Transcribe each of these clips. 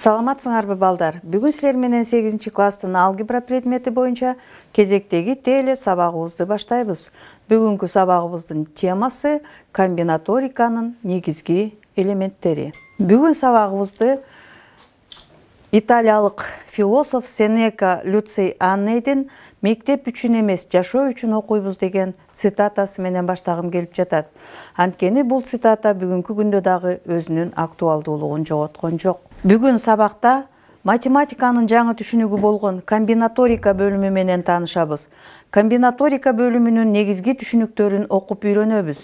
саламатсыңарбы балдар бүгін силер менен сегизинчи класстын алгебра предметі бойынша кезектегі теле сабагыбызды баштайбыз Бүгінгі сабагыбыздын темасы комбинаториканың негізгі элементтері. Бүгін сабагыбызды италиялық философ сенека люций Аннейден мектеп үшін емес, жашоо үчүн окуйбуз деген цитатасы менен баштағым келіп жатат анткени бұл цитата бүгүнкү күндө дагы өзүнүн актуалдуулугун жоготкон жок Бүгін сабақта математиканың жаңы түшінігі болгон комбинаторика бөлімі менен танышабыз. Комбинаторика бөлүмүнүн негизги түшүнүктөрүн оқып үйрөнөбүз.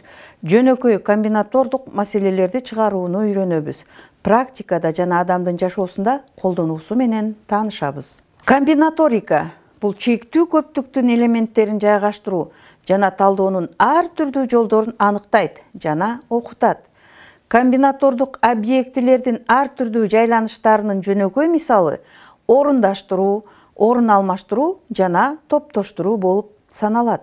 Жөнөкөй комбинатордық мәселелерді чыгарууну үйрөнөбүз. Практикада жана адамдын жашоосунда колдонуусу менен танышабыз. Комбинаторика бұл чектүү көптүктүн элементтерін жайғаштыру, жана талдоонун ар түрді жолдорун анықтайды, жана оқытады. комбинатордук объектилердин ар түрдүү жайланыштарынын жөнөкөй мисалы орундаштыруу орун алмаштыруу жана топтоштуруу болуп саналат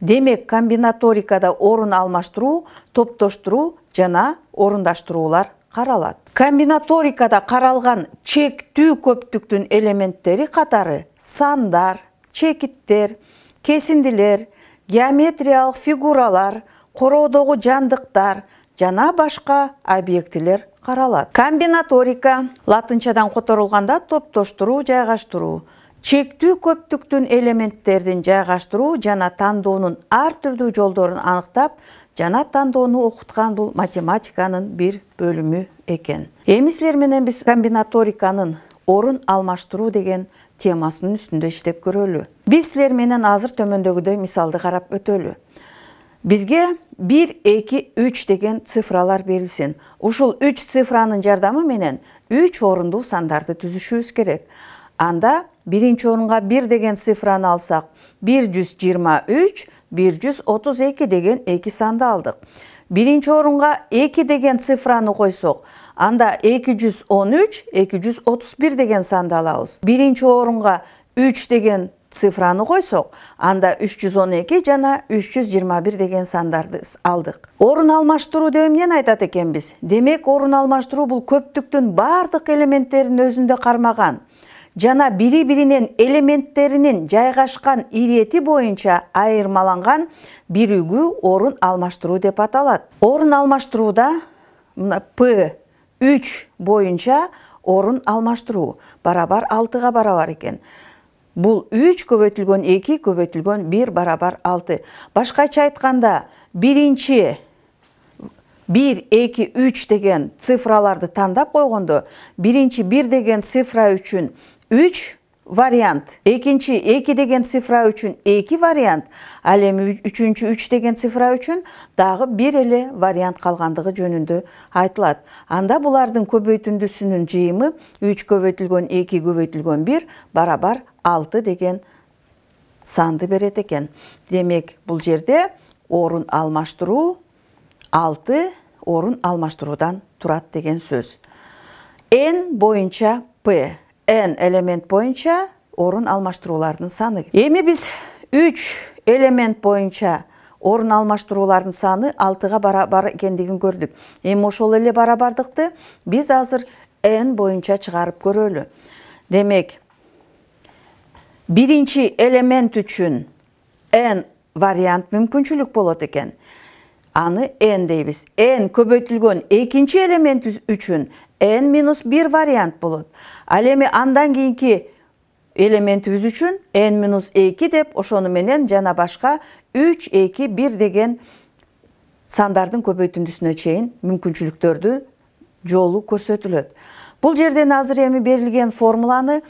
демек комбинаторикада орун алмаштыруу топтоштуруу жана орундаштыруулар каралат комбинаторикада каралган чектүү көптүктүн элементтери катары сандар чекиттер кесиндилер геометриялык фигуралар короодогу жандыктар жана башка объектилер каралат комбинаторика латынчадан которулганда топтоштуруу жайгаштыруу чектүү көптүктүн элементтердин жайгаштыруу жана тандоонун ар түрдүү жолдорун аныктап жана тандоону окуткан бул математиканын бир бөлүмү экен эми силер менен биз комбинаториканын орун алмаштыруу деген темасынын үстүндө иштеп көрөлү биз силер менен азыр төмөндөгүдөй мисалды карап өтөлү Бізге 1 2 3 деген цифралар берілсін. Ушыл 3 цифраның жардамы менен 3 орынды сандарды өз керек анда биринчи орынға 1 деген цифраны алсақ, 123 132 деген 2 санды алдық. биринчи орынға 2 деген цифраны қойсоқ, анда 213 231 деген санды алабыз биринчи орынға 3 деген цифраны койсок анда үч жүз он эки жана үч жүз жыйырма бир деген сандарды алдык орун алмаштыруу деп эмнени айтат экенбиз демек орун алмаштыруу бул көптүктүн баардык элементтерин өзүндө кармаган жана бири биринен элементтеринин жайгашкан ирэети боюнча айырмаланган биригүү орун алмаштыруу деп аталат орун алмаштырууда мына п үч боюнча орун алмаштыруу барабар алтыга барабар экен Бұл 3 көбөтілген 2 көбөтілген 1 барабар 6. Башқа 1 биринчи 1, 2, 3 деген цифраларды таңдап қойғынды. биринчи 1 деген цифра үшін 3 вариант. Екінші 2 деген цифра үшін 2 вариант, ал эми үшінші 3 деген цифра үшін дағы 1 әлі вариант қалғандығы жөнінді айтылат. Анда бұлардың көбөйтіндісінің жиымы 3 көбөйтілген 2 көбөйтілген 1 барабар 6 деген санды береді екен. Демек бұл жерде орын алмаштыру 6 орын алмаштырудан тұрат деген сөз. N бойынша П n элемент бойынша орын алмаштыруулардын саны эми биз 3 элемент бойынша орын алмаштыруулардын саны 6 ға барабар экендигин көрдүк эми ошол эле барабардыкты биз азыр n боюнча чыгарып көрөлү демек биринчи элемент үчүн n вариант мүмкүнчүлүк болот экен аны n дейбиз n көбөйтүлгөн экинчи элемент үчүн n минус 1 вариант болот ал эми андан кийинки элементибиз үчүн n минус 2 деп ошону менен жана башка 3 2 1 деген сандардын көбөйтүндүсүнө чейин мүмкүнчүлүктөрдү жолу көрсөтүлөт бул жерден азыр эми берилген формуланы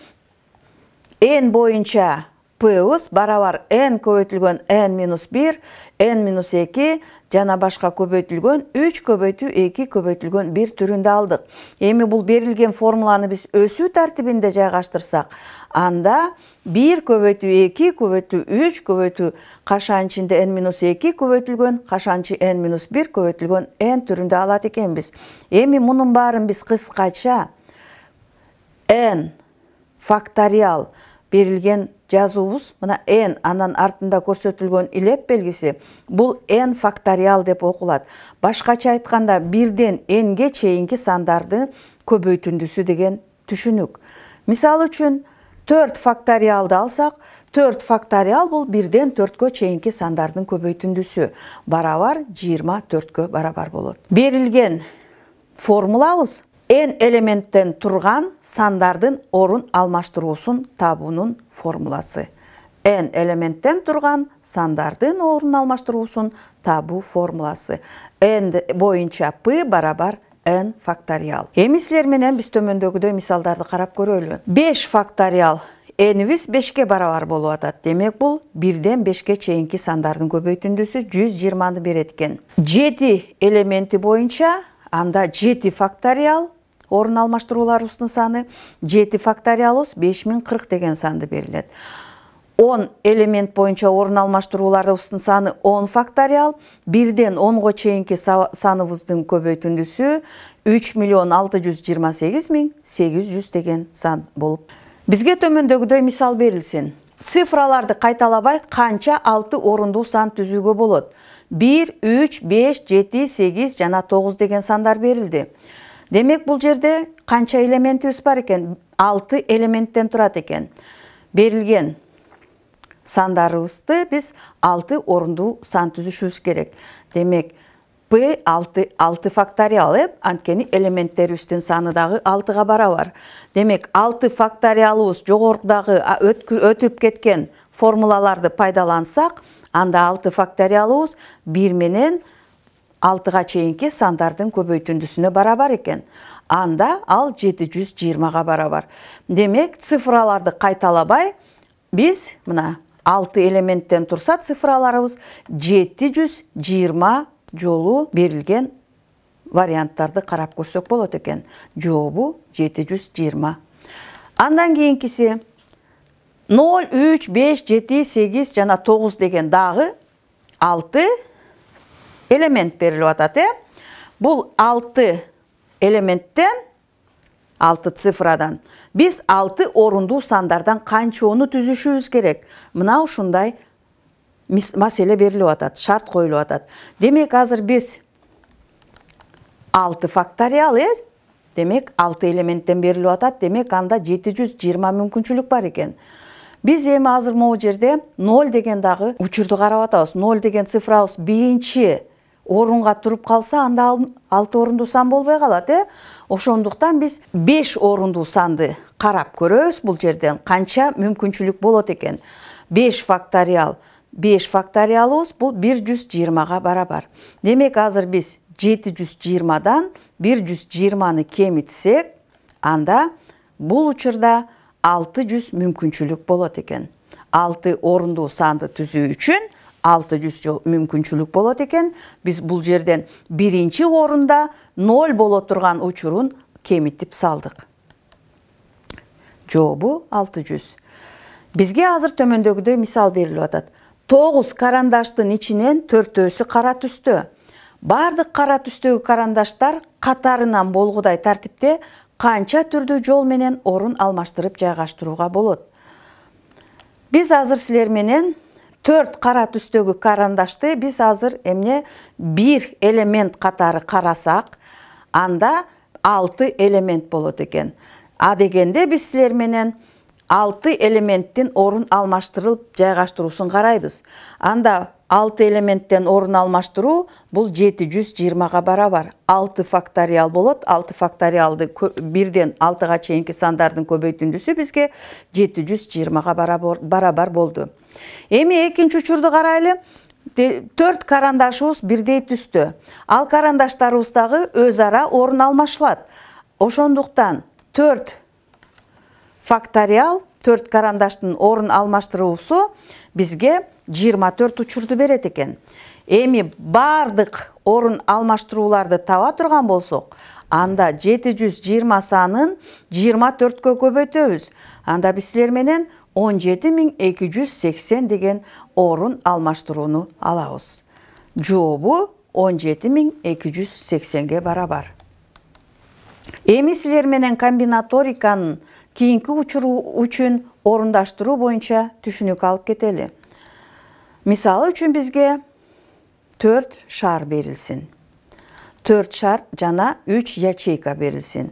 n боюнча плюс барабар n көбөйтүлгөн n минус 1, n 2 жана башка көбөйтүлгөн 3 көбөйтүү 2 көбөйтүлгөн 1 түрүндө алдык. Эми бул берилген формуланы биз өсүү тартибинде жайгаштырсак, анда 1 көбөйтүү 2 көбөйтүү 3 көбөйтүү кашаанын ичинде n минус 2 көбөйтүлгөн, кашаанчы n минус 1 көбөйтүлгөн n түрүндө алат экенбиз. Эми мунун баарын биз кыскача n факториал берилген жазуыбыз мына n анан артында көрсөтүлгөн илеп белгиси бул n факториал деп окулат башкача айтканда бирден нге чейинки сандарды көбөйтүндүсү деген түшүнүк мисалы үчүн төрт факториалды алсак төрт факториал бул бирден төрткө чейинки сандардын көбөйтүндүсү барабар жыйырма төрткө барабар болот берилген формулабыз n элементтен тұрған сандардың орын алмаштыруусун табуның формуласы n элементтен тұрған сандардың орын алмаштыруусун табу формуласы n бойынша p барабар n факториал силер менен биз төмөндөгүдөй мисалдарды карап көрөлү 5 факториал 5-ке барабар болуп атат демек бул бирден бешке чейинки сандардын көбөйтүндүсү 120 жыйырманы берет экен жети элементи боюнча анда жети факториал орын алмаштырулар ұстын саны 7 факториалыс 5040 деген санды беріледі. 10 элемент бойынша орын алмаштыруларды ұстын саны 10 факториал, бірден 10-го чейінке санывыздың көбөйтіндісі 3 миллион 628 800 деген сан болып. Бізге төміндегідой мисал берілсен. Цифраларды қайталабай қанша 6 орынды сан түзігі болып. 1, 3, 5, 7, 8, жана 9 деген сандар берілді демек бұл жерде қанша элементіміз бар екен 6 элементтен тұрады екен берілген сандарыбызды біз 6 орынды сан түзішіміз керек демек p 6 6 факториал э анткени элементтерибиздин саны дағы 6га барабар демек 6 факториалыбыз жогорудагы өтіп кеткен формулаларды пайдалансақ, анда 6 факториалыбыз 1 менен 6-ға чейінке сандардың көбі барабар бара бар екен. Анда ал 720-ға бара бар. Демек, цифраларды қайталабай, біз 6 элементтен тұрса цифраларыңыз 720 жолу берілген варианттарды қарап көрсек болады екен. Жобу 720. Андан кейінкесе, 0, 3, 5, 7, 8, жана 9 деген дағы 6 элемент беріліп ататы, Бұл 6 элементтен, 6 цифрадан. Біз 6 орынду сандардан қанчы оны түзіші өз керек. Мұна ұшындай мәселе беріліп атады, шарт қойылу ататы. Демек, азыр біз 6 факториал ер, демек 6 элементтен берілу ататы, демек анда 720 мүмкіншілік бар екен. Біз емі азыр мау жерде 0 деген дағы үшірді қарау 0 деген цифрауыз бейінші, орынға тұрып қалса анда алты орынды сан болбай қалады э ошондуктан биз беш орынды санды карап көрөбүз бул жерден канча мүмкүнчүлүк болот экен беш факториал беш факториалыбыз бул бир жүз жыйырмага барабар демек азыр биз жети жүз жыйырмадан бир жүз жыйырманы кемитсек анда бул учурда алты жүз мүмкүнчүлүк болот экен алты орундуу санды түзүү үчүн алты жүз мүмкүнчүлүк болот экен биз бул жерден биринчи орунда ноль боло турган учурун кемитип салдык жообу алты жүз бизге азыр төмөндөгүдөй мисал берилип атат тогуз карандаштын ичинен төртөөсү кара түстө баардык кара түстөгү карандаштар катарынан болгудай тартипте канча түрдүү жол менен орун алмаштырып жайгаштырууга болот биз азыр силер менен төрт қара түстегі карандашты біз азыр эмне бир элемент қатары қарасақ, анда алты элемент болот экен а дегенде біз силер менен алты элементтин орын алмаштырылып жайғаштырусын қарайбыз. анда 6 элементтен орын алмаштыру бұл 720-ға бара бар. 6 факториал болот, 6 факториалды бірден 6-ға чейінгі сандардың көбейтіндісі бізге 720-ға бара бар болды. Емі екінші үшірді қарайлы, 4 карандашы ұс бірдей түсті. Ал карандаштары ұстағы өз ара орын алмашылады. Ошондықтан 4 факториал, 4 карандаштың орын алмаштыру ұсы бізге бірдей түсті. 24 учурду берет экен эми баардык орун алмаштырууларды таба турган болсок анда 720 санын 24кө көбөйтөбүз анда биз силер менен 17280 деген орун алмаштырууну алабыз жообу 17280ге барабар эми силер менен комбинаториканын кийинки учуру үчүн орундаштыруу боюнча түшүнүк алып кетели Мисалы үшін бізге 4 шар берілсін. 4 шар жана 3 ячейка берілсін.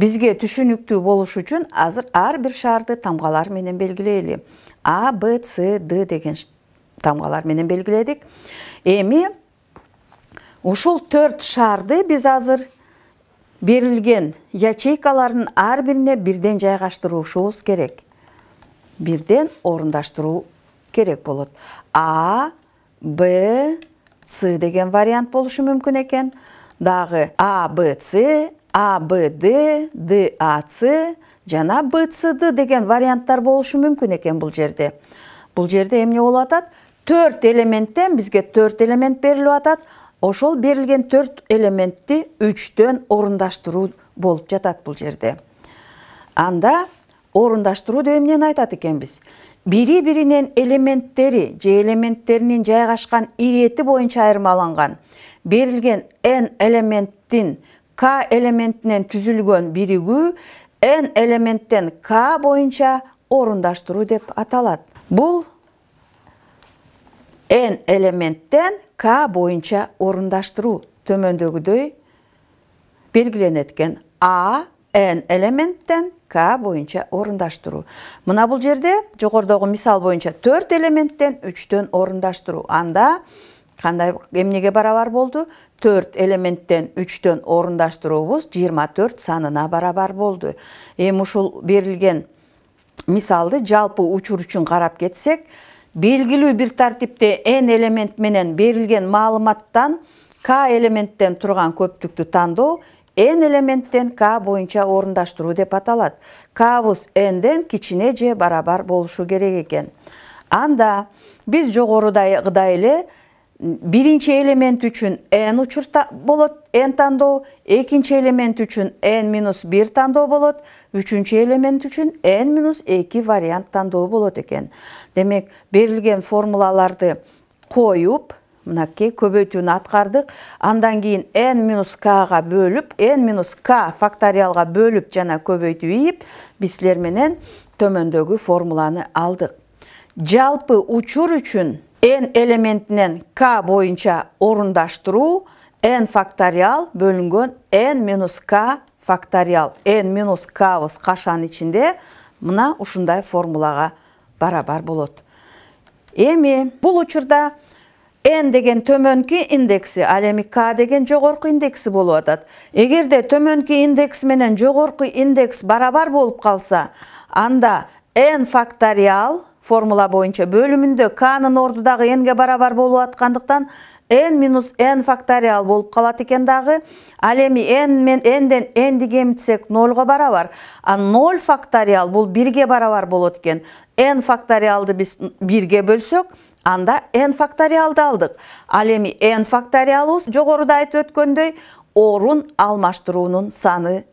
Бізге түшүнүктүү болуш үшін азыр ар бир шарды тамғалар менен белгилейли. А, Б, С, Д деген тамғалар менен белгиледик. Эми ушул 4 шарды біз азыр берілген ячейкалардын ар бирине бирден ұшуыз керек бирден орундаштыруу керек болот а б с деген вариант болушу мүмкүн экен дагы а б с а б д д а с жана б с д деген варианттар болушу мүмкүн экен бул жерде бул жерде эмне болуп атат төрт элементтен бизге төрт элемент берилип атат ошол берилген төрт элементти үчтөн орундаштыруу болуп жатат бул жерде анда орундаштыруу деп эмнени айтат экенбиз бири биринен элементтері, же элементтеринин жайгашкан ирети боюнча айырмаланған, берилген n элементтин k элементинен түзүлгөн биригүү n элементтен k боюнча орундаштыруу деп аталат бул n элементтен k боюнча орундаштыруу төмөндөгүдөй белгиленеткен а n элементтен к бойынша орындаштыру. мына бул жерде жогорудагы мисал боюнча төрт элементтен үчтөн орындаштыру. анда кандай эмнеге барабар болды? төрт элементтен үчтөн орундаштыруубуз жыйырма 24 санына барабар болду эми ушул берилген мисалды жалпы учур үчүн карап кетсек белгилүү бир тартипте n элемент менен берилген маалыматтан к элементтен турган көптүктү тандоо n элементтен K бойынша орындаштыру деп аталат n нден кичине же барабар болушу керек екен. анда біз жогорудагыдай эле биринчи элемент үчүн n учурта болот n тандоо экинчи элемент үчүн n минус бир тандоо болот үчүнчү элемент үчүн n минус вариант тандоо болот екен. демек берілген формулаларды коюп мынакей көбөйтүүнү аткардык андан кийин н минус кга бөлүп н минус к факториалга бөлүп жана көбөйтүп ийип биз силер менен төмөндөгү формуланы алдык жалпы учур үчүн н элементинен к боюнча орундаштыруу н факториал бөлүнгөн н минус к факториал н минус кбыз кашан ичинде мына ушундай формулага барабар болот эми бул учурда n деген төмөнкү индекси ал эми к деген жогорку индекси болуп атат эгерде төмөнкү индекс менен жогорку индекс барабар болуп калса анда n факториал формула боюнча бөлүмүндө кнын дагы нге барабар болуп аткандыктан n минус n факториал болуп калат экен дагы ал эми n мен нден 0 кемитсек нольго барабар а ноль факториал бул бирге барабар болот экен n факториалды биз бирге бөлсөк анда n факториалды алдық. ал эми n факториалыбыз жогоруда айтып өткөндөй орун алмаштыруунун саны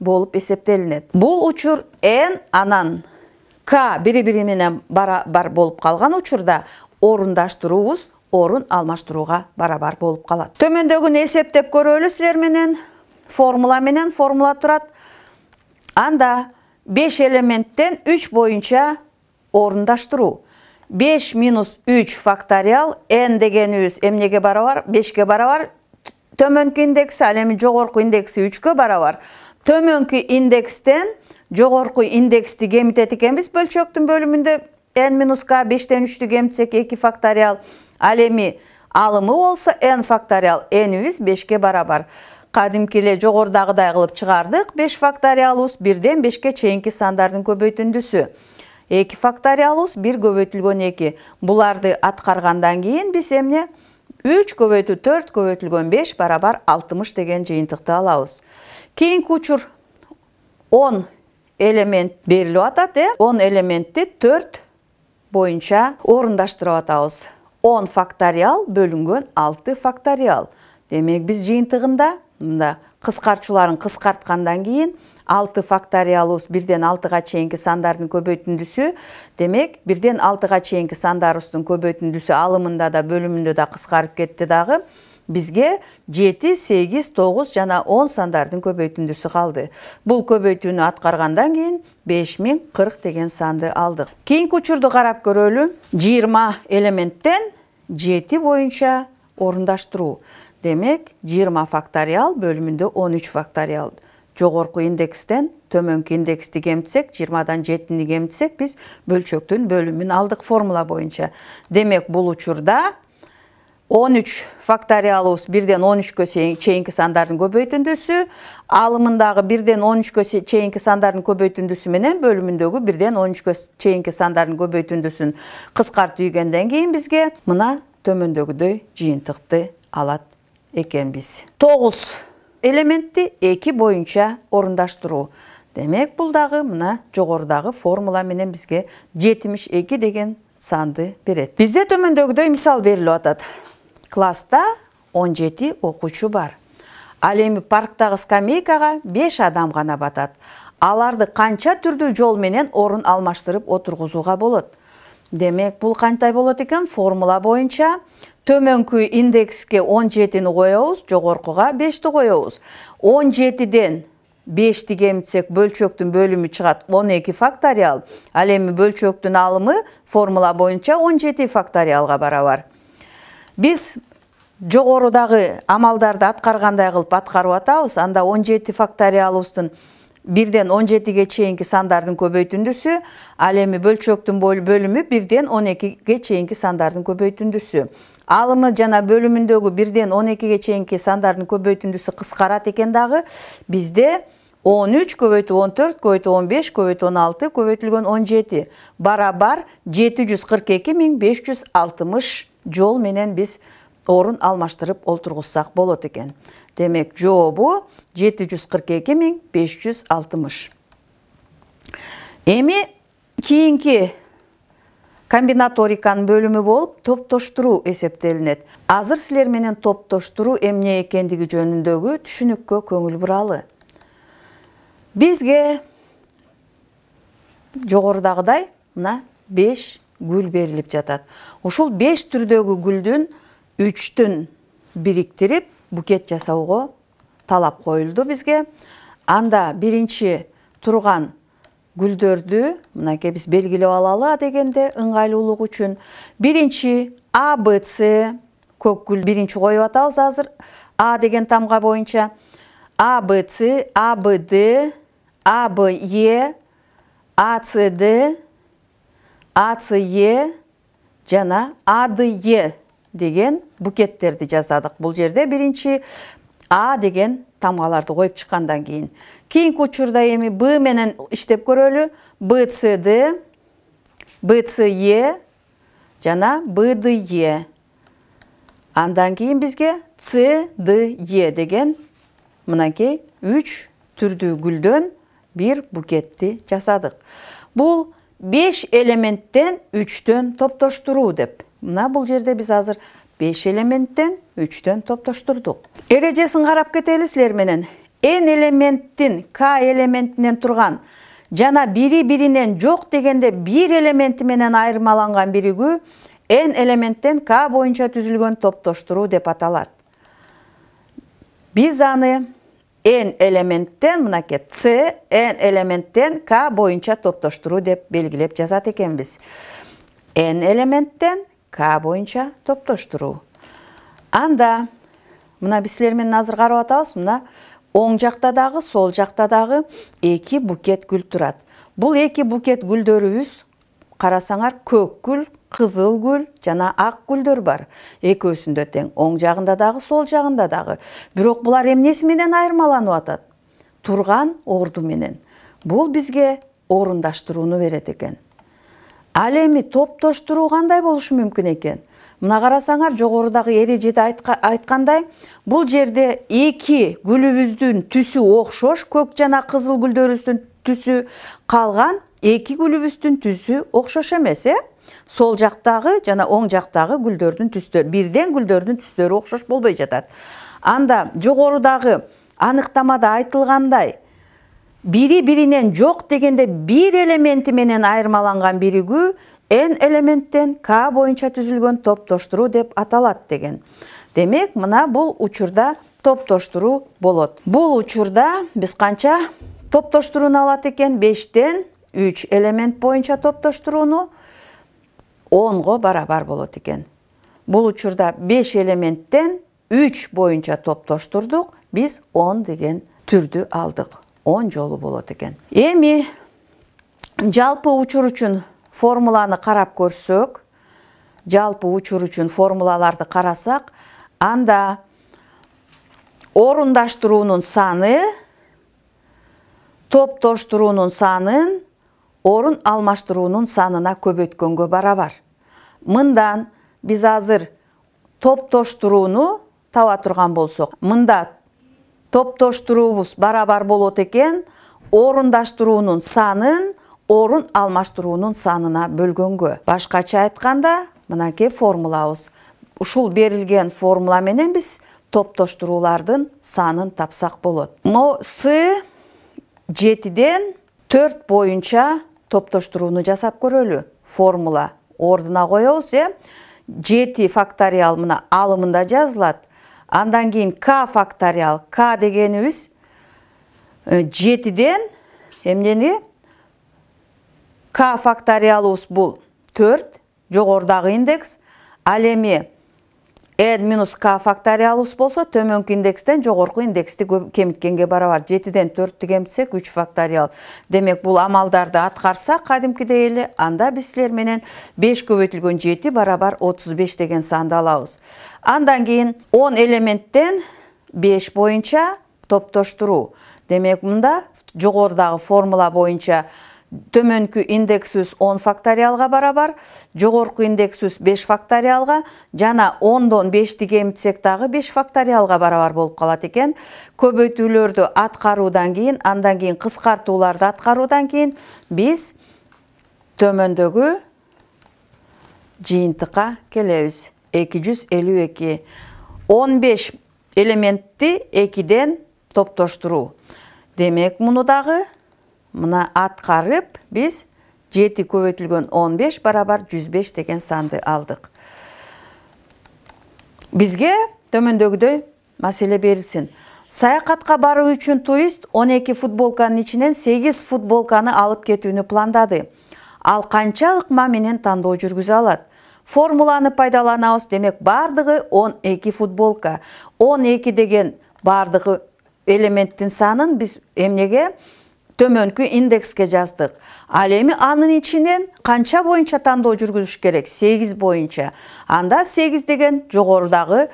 болуп эсептелинет бул учур n анан K бири бири менен барабар болуп калган учурда орундаштыруубуз орун алмаштырууга барабар болуп калат төмөндөгүнү эсептеп көрөлү силер менен формула менен формула турат анда 5 элементтен 3 боюнча орундаштыруу 5 минус 3 факториал n дегенибиз эмнеге барабар 5ке барабар төмөнкү индекси ал эми жогорку индекси 3кө барабар төмөнкү индекстен жогорку индексти кемитет экенбиз бөлчөктүн бөлүмүндө n минус k 5тен 3тү кемитсек 2 факториал ал эми алымы болсо n факториал n'ибиз 5ке барабар кадимки эле жогорудагыдай кылып чыгардык 5 факториалыбыз 5 бешке чейинки сандардын көбөйтүндүсү 2 факториалус 1 көветілген 2. бұларды атқарғандан кейін биз эмне? 3 көбөйтүү 4 көветілген 5 барабар 60 деген жыйынтыкты алабыз. Кийинки учур 10 элемент берилип атат, э? 10 элементті 4 боюнча орундаштырып атабыз. 10 факториал бөлінген 6 факториал. Демек біз жыйынтыгында мында кыскартчуларын кыскарткандан кийин 6 факториалус ден 6 ға чейинки сандардың көбөтіндісі, демек 1-ден 6 ға чейинки сандарустун көбөтіндісі алымында да бөлімінде да қысқарып кетті дағы, бізге 7, 8, 9 жана 10 сандардың көбөтіндісі қалды. Бұл көбөйтүүнү атқарғандан кейін, 5040 деген санды алдық. Кейін учурду қарап көрөлү 20 элементтен 7 бойынша орындаштыру. демек 20 факториал бөлімінде 13 факториал жогорку индекстен төмөнкү индексти кемитсек жыйырмадан жетини кемитсек биз бөлчөктүн бөлүмүн алдык формула боюнча демек бул учурда он үч факториалыбыз бирден он үчкө чейинки сандардын көбөйтүндүсү алымындагы бирден он үчкө чейинки сандардын көбөйтүндүсү менен бөлүмүндөгү бирден он үчкө чейинки сандардын көбөйтүндүсүн кыскартып ийгенден кийин бизге мына төмөндөгүдөй жыйынтыкты алат экенбиз тогуз элементти эки бойынша орындаштыру. демек бұлдағы мұна мына формула менен бізге 72 деген санды берет Бізде төмөндөгүдөй мисал берилип атат Класта 17 жети бар ал эми скамейкаға скамейкага беш адам ғана батат аларды қанча түрді жол менен орын алмаштырып отырғызуға болады. демек бул кантай болот экен формула боюнча төмөнкү индекске он жетини коебуз жогоркуга бешти коебуз он жетиден бешти кемитсек бөлчөктүн бөлүмү чыгат он эки факториал ал эми бөлчөктүн алымы формула боюнча он жети факториалга барабар биз жогорудагы амалдарды аткаргандай кылып аткарып атабыз анда он жети факториалыбыздын 1ден 17ге чейинки сандардын көбөйтүндүсү ал эми бөлчөктүн бөлүмү бирден 12ге чейинки сандардын алымы жана бөлүмүндөгү бирден 12ге чейинки сандардын көбөйтүндүсү кыскарат экен дагы бизде 13 көбөйтүп 14 көбөйтүп 15 көбөйтүп 16 көбөйтүлгөн 17 барабар 742.560 жол менен биз орын алмаштырып олтургузсак болот экен демек жообу 742560 эми кийинки комбинаториканын бөлүмү болуп топтоштуруу эсептелинет азыр силер менен топтоштуруу эмне экендиги жөнүндөгү түшүнүккө көңүл буралы бизге жогорудагыдай мына беш гүл берилип жатат ушул беш түрдөгү гүлдүн үчтүн бириктирип букет жасоого талап коюлду бизге анда биринчи турган гүлдөрдү мынакей биз белгилеп алалы адегенде ыңгайлуулук үчүн биринчи а б ц көк гүл биринчи коюп атабыз азыр а деген тамга боюнча а б ц а б д а б е а ц д а ц е жана а д е деген букеттерді жазадық бұл жерде бірінші а деген тамғаларды қойып шыққандан кейін. Кейін учурда емі б менен иштеп көрөлү бцд е, жана е. андан кейін бізге кийин Д, е деген мынакей үч түрді гүлдөн бир букетті жасадық Бұл 5 элементтен 3-тен топтоштыру деп мына бұл жерде біз азыр 5 элементтен 3 үчтөн топтоштурдук эрежесин қарап кетелисиңер менен n элементтин к элементінен тұрған, жана бири биринен жоқ дегенде бир элементи менен айырмаланган биригүү n элементтен к боюнча түзүлгөн топтоштуруу деп аталат биз аны n элементтен мынакей c n элементтен к боюнча топтоштуруу деп белгілеп, жазат экенбиз n элементтен к бойынша топтоштыру анда мына мен назыр карап атабыз мына оң жакта дагы сол жакта дагы екі букет гүл тұрады. Бұл екі букет гүлдөрүбүз қарасаңар көк гүл қызыл гүл жана ақ гүлдөр бар экөөсүндө тең оң жағында дағы, сол жағында дағы. бирок бұлар эмнеси менен айырмаланып атат турган орду менен Бұл бизге орындаштыруыны берет екен ал эми топтоштуруу кандай болушу мүмкүн экен мына карасаңар жогорудагы эрежеде айткандай бул жерде эки гүлүбүздүн түсү окшош көк жана кызыл гүлдөрүбүздүн түсү калган эки гүлүбүздүн түсү окшош эмес э сол жактагы жана оң жактагы гүлдөрдүн түстөрү бирден гүлдөрдүн түстөрү окшош болбой жатат анда жогорудагы аныктамада айтылгандай бири биринен жок дегенде бир элементи менен айырмаланган биригүү n элементтен k боюнча түзүлгөн топтоштуруу деп аталат деген демек мына бул учурда топтоштуруу болот бул учурда биз канча топтоштурууну алат экен бештен үч элемент боюнча топтоштурууну онго барабар болот экен бул учурда беш элементтен үч боюнча топтоштурдук биз он деген түрдү алдык он жолу болот экен эми жалпы учур үчүн формуланы карап көрсөк жалпы учур үчүн формулаларды карасак анда орундаштыруунун саны топтоштуруунун санын орун алмаштыруунун санына көбөйткөнгө барабар мындан биз азыр топтоштурууну таба турган болсок мында топтоштыруубуз барабар болот экен орундаштыруунун санын орун алмаштыруунун санына бөлгөнгө башкача айтканда мынакей формулабыз ушул берилген формула менен биз топтоштуруулардын санын тапсак болот мо с жетиден төрт боюнча топтоштурууну жасап көрөлү формула ордуна коебуз э жети факториал мына алымында жазылат андан кийин к факториал к дегенибиз жетиден эмнени к факториалыбыз бұл төрт жогорудагы индекс ал эми n минус к факториалыбыз болсо төмөнкү индекстен жогорку индексти кемиткенге барабар жетиден төрттү кемитсек үч факториал демек бул амалдарды аткарсак кадимкидей эле анда биз силер менен беш көбөйтүлгөн жети барабар отуз беш деген санды алабыз андан кийин он элементтен беш боюнча топтоштуруу демек мында жогорудагы формула боюнча төмөнкү индексибиз он факториалга барабар жогорку индексибиз беш факториалга жана ондон бешти кемитсек дагы беш факториалга барабар болуп калат экен көбөйтүүлөрдү аткаруудан кийин андан кийин кыскартууларды аткаруудан кийин биз төмөндөгү жыйынтыкка келебиз эки жүз элүү эки он беш элементти экиден топтоштуруу демек муну дагы мына атқарып біз 7 көбейтілген 15, барабар 105 деген санды алдық Бізге төмендегідей мәселе берілсін. Саяқатқа бару үшін турист 12 футболканың ішінен 8 футболканы алып кетуіні пландады ал қанша ыкма менен таңдау жүргіз алады. формуланы пайдаланауыз, демек бардығы 12 футболка 12 деген бардығы элементтің санын біз эмнеге төмөнкү индекске жаздык ал эми анын ичинен канча боюнча тандоо жүргүзүш керек сегиз боюнча анда сегиз деген жогорудагы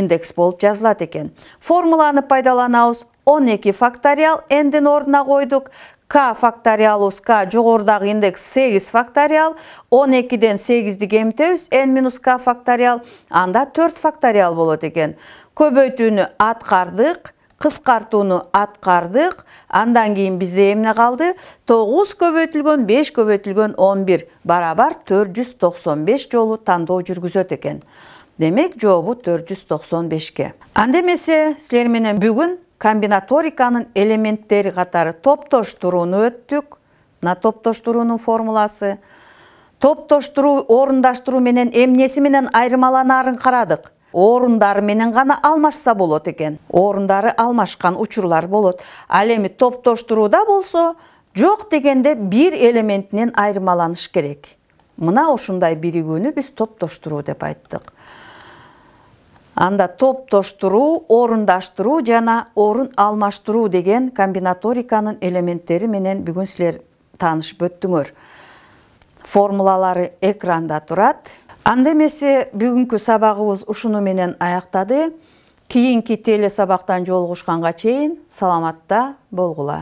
индекс болуп жазылат экен формуланы пайдаланабыз он эки факториал ндин ордуна койдук к факториалыбыз к жогорудагы индекс 8 факториал 12ден 8 кемитебиз n минус к факториал анда төрт факториал болот экен көбөйтүүнү аткардык кыскартууну аткардык андан кийин бизде эмне калды тогуз көбөйтүлгөн беш көбөйтүлгөн он бир барабар төрт жүз токсон беш жолу тандоо жүргүзөт экен демек жообу төрт жүз токсон бешке анда эмесе силер менен бүгүн комбинаториканын элементтери катары топтоштурууну өттүк мына топтоштуруунун формуласы топтоштуруу орундаштыруу менен эмнеси менен айырмаланарын карадык орундары менен гана алмашса болот экен орундары алмашкан учурлар болот ал эми топтоштурууда болсо жок дегенде бир элементинен айырмаланыш керек мына ушундай биригүүнү биз топтоштуруу деп айттык анда топтоштуруу орундаштыруу жана орун алмаштыруу деген комбинаториканын элементтери менен бүгүн силер таанышып өттүңөр формулалары экранда турат анда эмесе бүгүнкү сабагыбыз ушуну менен аяктады кийинки теле сабактан жолугушканга чейин саламатта болгула